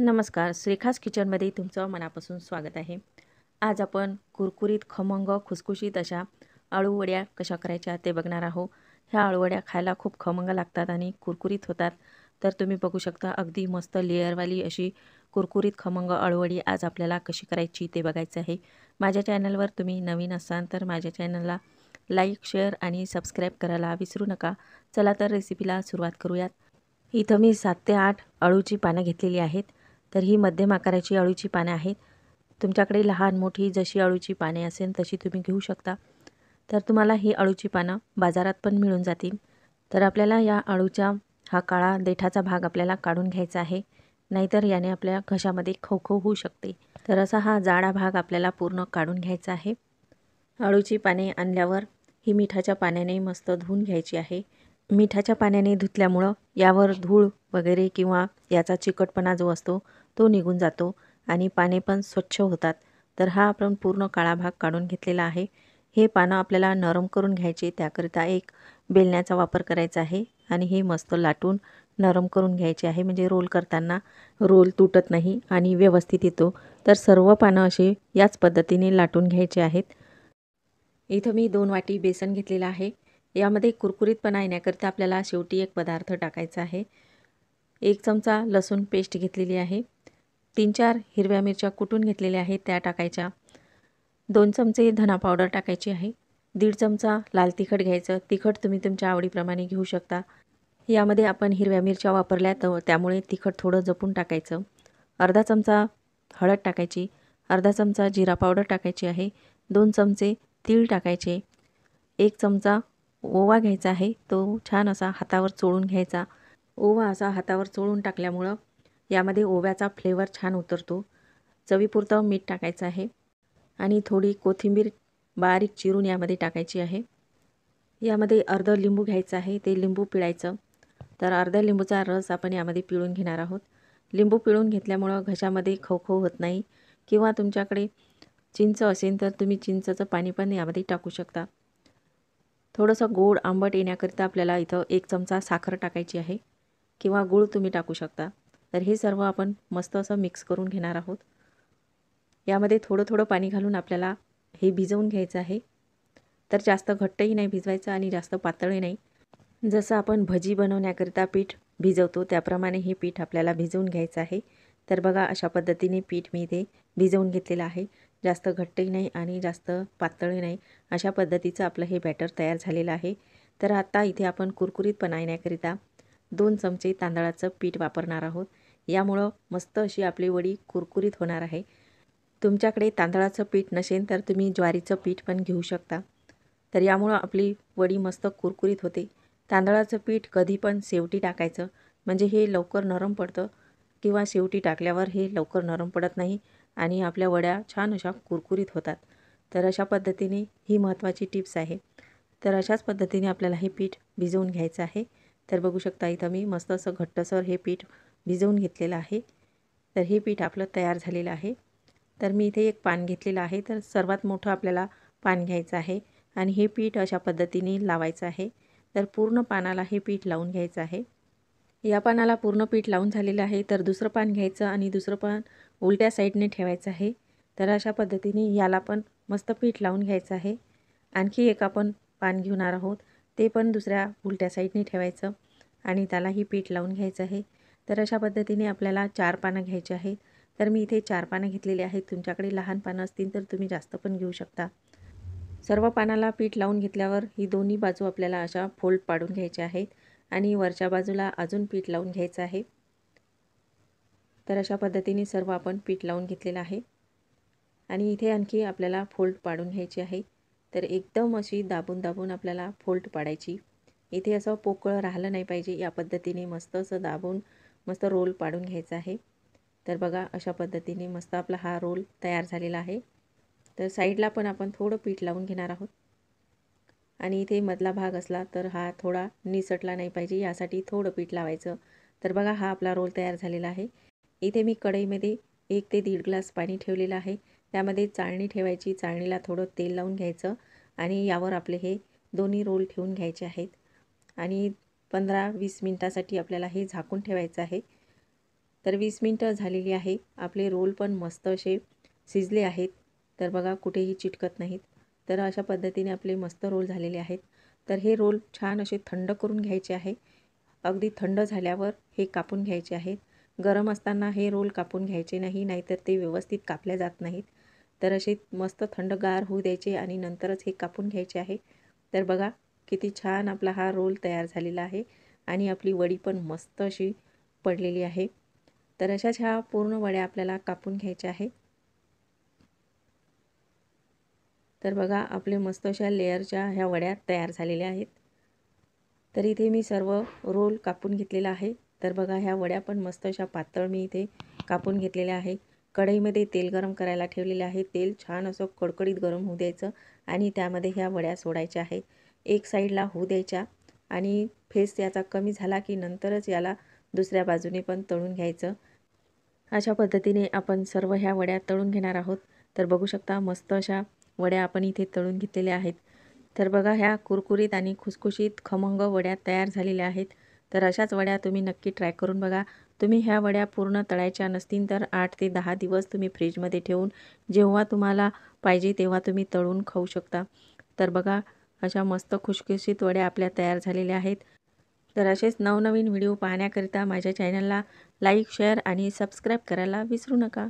नमस्कार श्रीखास किचनमध्ये तुमचं मनापासून स्वागत आहे आज आपण कुरकुरीत खमंग खुसखुशीत अशा आळूवड्या कशा करायच्या ते बघणार आहोत ह्या आळूवड्या खायला खूप खमंग लागतात आणि कुरकुरीत होतात तर तुम्ही बघू शकता अगदी मस्त लेअरवाली अशी कुरकुरीत खमंग अळवडी आज आपल्याला कशी करायची ते बघायचं आहे माझ्या चॅनलवर तुम्ही नवीन असाल तर माझ्या चॅनलला लाईक शेअर आणि सबस्क्राईब करायला विसरू नका चला तर रेसिपीला सुरुवात करूयात इथं मी सात ते आठ अळूची पानं घेतलेली आहेत तर ही मध्यम आकाराची अळूची पानं आहेत तुमच्याकडे लहान मोठी जशी अळूची पाने असेल तशी तुम्ही घेऊ शकता तर तुम्हाला ही अळूची पानं बाजारात पण मिळून जातील तर आपल्याला या अळूचा हा काळा देठाचा भाग आपल्याला काढून घ्यायचा आहे नाहीतर याने आपल्या घशामध्ये खोखो होऊ शकते तर असा हा जाडा भाग आपल्याला पूर्ण काढून घ्यायचा आहे अळूची पाने आणल्यावर ही मिठाच्या पाण्याने मस्त धुवून घ्यायची आहे मिठाच्या पाण्याने धुतल्यामुळं यावर धूळ वगैरे किंवा याचा चिकटपणा जो असतो तो निघून जातो आणि पाने पण स्वच्छ होतात तर हा आपण पूर्ण काळा भाग काढून घेतलेला आहे हे पानं आपल्याला नरम करून घ्यायचे त्याकरिता एक बेलण्याचा वापर करायचा आहे आणि हे मस्त लाटून नरम करून घ्यायचे आहे म्हणजे रोल करताना रोल तुटत नाही आणि व्यवस्थित येतो तर सर्व पानं असे याच पद्धतीने लाटून घ्यायचे आहेत इथं मी दोन वाटी बेसन घेतलेलं आहे यामध्ये कुरकुरीतपणा येण्याकरिता आपल्याला शेवटी एक पदार्थ टाकायचा आहे एक चमचा लसूण पेस्ट घेतलेली आहे तीन चार हिरव्या मिरच्या कुटून घेतलेल्या आहेत त्या टाकायच्या दोन चमचे धना पावडर टाकायची आहे दीड चमचा लाल तिखट घ्यायचं तिखट तुम्ही तुमच्या आवडीप्रमाणे घेऊ शकता यामध्ये आपण हिरव्या मिरच्या वापरल्या तर त्यामुळे तिखट थोडं जपून टाकायचं अर्धा चमचा हळद टाकायची अर्धा चमचा जिरा पावडर टाकायची आहे दोन चमचे तीळ टाकायचे एक चमचा ओवा घ्यायचा आहे तो छान असा हातावर चोळून घ्यायचा ओवा असा हातावर चोळून टाकल्यामुळं यामध्ये ओव्याचा फ्लेवर छान उतरतो चवीपुरतं मीठ टाकायचं आहे आणि थोडी कोथिंबीर बारीक चिरून यामध्ये टाकायची आहे यामध्ये अर्ध लिंबू घ्यायचं आहे ते लिंबू पिळायचं तर अर्ध्या लिंबूचा रस आपण यामध्ये पिळून घेणार आहोत लिंबू पिळून घेतल्यामुळं घशामध्ये खवखव होत नाही किंवा तुमच्याकडे चिंच असेल तर तुम्ही चिंचचं पाणी पण यामध्ये टाकू शकता थोडंसं गोड आंबट येण्याकरिता आपल्याला इथं एक चमचा साखर टाकायची आहे किंवा गूळ तुम्ही टाकू शकता तर हे सर्व आपण मस्त असं मिक्स करून घेणार आहोत यामध्ये थोडं थोडं पाणी घालून आपल्याला हे भिजवून घ्यायचं आहे तर जास्त घट्टही नाही भिजवायचं आणि जास्त पातळही नाही जसं आपण भजी बनवण्याकरिता पीठ भिजवतो त्याप्रमाणे हे पीठ आपल्याला भिजवून घ्यायचं आहे तर बघा अशा पद्धतीने पीठ मी इथे भिजवून घेतलेलं आहे जास्त घट्टही नाही आणि जास्त पातळही नाही अशा पद्धतीचं आपलं हे बॅटर तयार झालेलं आहे तर आता इथे आपण कुरकुरीतपणा येण्याकरिता दोन चमचे तांदळाचं पीठ वापरणार आहोत यामुळं मस्त अशी आपली वडी कुरकुरीत होणार आहे तुमच्याकडे तांदळाचं पीठ नसेल तर तुम्ही ज्वारीचं पीठ पण घेऊ शकता तर यामुळं आपली वडी मस्त कुरकुरीत होते तांदळाचं पीठ कधी पण शेवटी टाकायचं म्हणजे हे लवकर नरम पडतं किंवा शेवटी टाकल्यावर हे लवकर नरम पडत नाही आणि आपल्या वड्या छान अशा कुरकुरीत होतात तर अशा पद्धतीने ही महत्त्वाची टिप्स आहे तर अशाच पद्धतीने आपल्याला हे पीठ भिजवून घ्यायचं आहे तर बघू शकता इथं मी मस्त असं घट्टसर हे पीठ भिजवून घेतलेलं आहे तर हे पीठ आपलं तयार झालेलं आहे तर मी इथे एक पान घेतलेलं आहे तर सर्वात मोठं आपल्याला पान घ्यायचं आहे आणि हे पीठ अशा पद्धतीने लावायचं आहे तर पूर्ण पानाला हे पीठ लावून घ्यायचं आहे या पानाला पूर्ण पीठ लावून झालेलं आहे तर दुसरं पान घ्यायचं आणि दुसरं पान उलट्या साईडने ठेवायचं आहे तर अशा पद्धतीने याला पण मस्त पीठ लावून घ्यायचं आहे आणखी एक आपण पान घेणार आहोत ते पण दुसऱ्या उलट्या साईडने ठेवायचं आणि त्यालाही पीठ लावून घ्यायचं आहे तर अशा पद्धतीने आपल्याला चार पानं घ्यायची आहेत तर मी इथे चार पानं घेतलेली आहेत तुमच्याकडे लहान पानं असतील तर तुम्ही जास्त पण घेऊ शकता सर्व पानाला पीठ लावून घेतल्यावर ही दोन्ही बाजू आपल्याला अशा फोल्ड पाडून घ्यायच्या आहेत आणि वरच्या बाजूला अजून पीठ लावून घ्यायचं आहे तर अशा पद्धतीने सर्व आपण पीठ लावून घेतलेलं आहे आणि इथे आणखी आपल्याला फोल्ड पाडून घ्यायची आहे तर एकदम अशी दाबून दाबून आपल्याला फोल्ड पाडायची इथे असं पोकळ राहिलं नाही पाहिजे या पद्धतीने मस्त असं दाबून मस्त रोल पाडून घ्यायचा आहे तर बघा अशा पद्धतीने मस्त आपला हा रोल तयार झालेला आहे तर साईडला पण आपण थोडं पीठ लावून घेणार आहोत आणि इथे मधला भाग असला तर हा थोडा निसटला नाही पाहिजे यासाठी थोडं पीठ लावायचं तर बघा हा आपला रोल तयार झालेला आहे इथे मी कढईमध्ये एक ते दीड ग्लास पाणी ठेवलेलं आहे त्यामध्ये चाळणी ठेवायची चाळणीला थोडं तेल लावून घ्यायचं आणि यावर आपले हे दोन्ही रोल ठेवून घ्यायचे आहेत आणि पंधरा वीस मिनटासाठी आपल्याला हे झाकून ठेवायचं आहे तर वीस मिनटं झालेली आहे आपले रोल पण मस्त असे शिजले आहेत तर बघा कुठेही चिटकत नाहीत तर अशा पद्धतीने आपले मस्त रोल झालेले आहेत तर हे रोल छान असे थंड करून घ्यायचे आहे अगदी थंड झाल्यावर हे कापून घ्यायचे आहेत गरम असताना हे रोल कापून घ्यायचे नाही नाहीतर ते व्यवस्थित कापले जात नाहीत तर असे मस्त थंडगार होऊ द्यायचे आणि नंतरच हे कापून घ्यायचे आहे तर बघा किती छान आपला हा रोल तयार झालेला आहे आणि आपली वडी पण मस्त अशी पडलेली आहे तर अशाच ह्या पूर्ण वड्या आपल्याला कापून घ्यायच्या आहे तर बघा आपले मस्त अशा लेअरच्या ह्या वड्या तयार झालेल्या आहेत तर इथे मी सर्व रोल कापून घेतलेला आहे तर बघा ह्या वड्या पण मस्त अशा पातळ मी इथे कापून घेतलेल्या आहे कढईमध्ये तेल गरम करायला ठेवलेले आहे तेल छान असं कडकडीत गरम होऊ द्यायचं आणि त्यामध्ये ह्या वड्या सोडायच्या आहे एक साईडला होऊ द्यायच्या आणि फेस याचा कमी झाला की नंतरच याला दुसऱ्या बाजूने पण तळून घ्यायचं अशा पद्धतीने आपण सर्व ह्या वड्या तळून घेणार आहोत तर बघू शकता मस्त अशा वड्या आपण इथे तळून घेतलेल्या आहेत तर बघा ह्या कुरकुरीत आणि खुसखुशीत खमंग वड्या तयार झालेल्या आहेत तर अशाच वड्या तुम्ही नक्की ट्राय करून बघा तुम्ही ह्या वड्या पूर्ण तळायच्या नसतील तर आठ ते दहा दिवस तुम्ही फ्रीजमध्ये ठेवून जेव्हा तुम्हाला पाहिजे तेव्हा तुम्ही तळून खाऊ शकता तर बघा अशा मस्त खुशखुशीत वड्या आपल्या तयार झालेल्या आहेत तर असेच नवनवीन व्हिडिओ पाहण्याकरिता माझ्या चॅनलला लाईक शेअर आणि सबस्क्राईब करायला विसरू नका